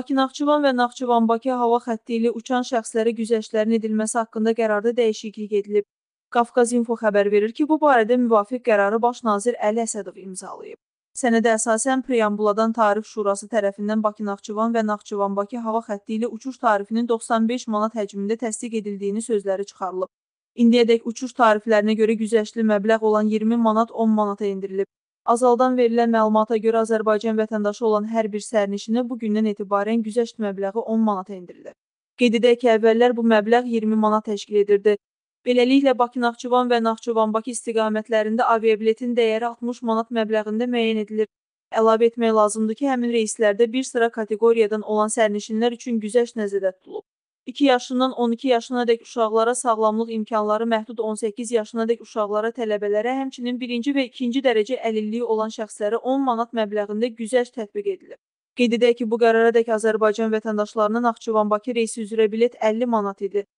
Bakı-Naxçıvan və Naxçıvan-Bakı hava xətti ilə uçan şəxslərə güzəştlərin edilməsi haqqında qərarda dəyişiklik edilib. Qafqaz İnfo xəbər verir ki, bu barədə müvafiq qərarı baş nazir Əli Əsədov imzalayıb. Sənədə əsasən preambuladan Tarif Şurası tərəfindən Bakı-Naxçıvan və Naxçıvan-Bakı hava xətti ilə uçuş tarifinin 95 manat həcmində təsdiq edildiyini sözləri çıxarılıb. İndiyədək uçuş tariflərinə görə güzəştli məbləğ olan 20 manat 10 manata endirilib. Azaldan verilən məlumata görə Azərbaycan vətəndaşı olan hər bir sərnişinə bu gündən etibarən güzəşt məbləği 10 manata endirilir. Qeyd edək ki, əvvəllər bu məbləğ 20 manat təşkil edirdi. Beləliklə, Bakı-Naxçıvan və Naxçıvan-Bakı istiqamətlərində aviabletin dəyəri 60 manat məbləğində müəyyən edilir. Əlavə etmək lazımdır ki, həmin reyslərdə bir sıra kateqoriyadan olan sərnişinlər üçün güzəşt nəzərdə tutulub. 2 yaşından 12 yaşına dək uşaqlara sağlamlıq imkanları məhdud 18 yaşına dək uşaqlara tələbələrə, həmçinin birinci və ikinci dərəcə əlilliyi olan şəxslərə 10 manat məbləğində güzəşt tətbiq edilib. Qeyd edək ki, bu qərara dək Azərbaycan vətəndaşlarının Naxçıvan-Bakı reysi üzrə bilet 50 manat idi.